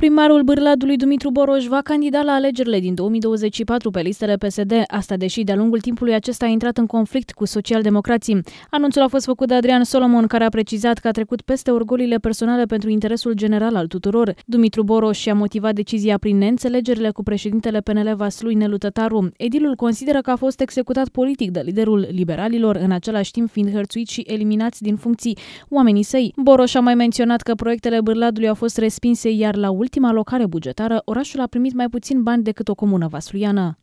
Primarul Bârladului Dumitru Boroș va candida la alegerile din 2024 pe listele PSD, asta deși de-a lungul timpului acesta a intrat în conflict cu socialdemocrații. Anunțul a fost făcut de Adrian Solomon, care a precizat că a trecut peste orgolile personale pentru interesul general al tuturor. Dumitru Boroș și-a motivat decizia prin neînțelegerile cu președintele PNL Vaslui Nelu Tătaru. Edilul consideră că a fost executat politic de liderul liberalilor, în același timp fiind hărțuit și eliminați din funcții oamenii săi. Boroș a mai menționat că proiectele Bârladului au fost respinse, iar la ultimul ultima alocare bugetară, orașul a primit mai puțin bani decât o comună vasluiană.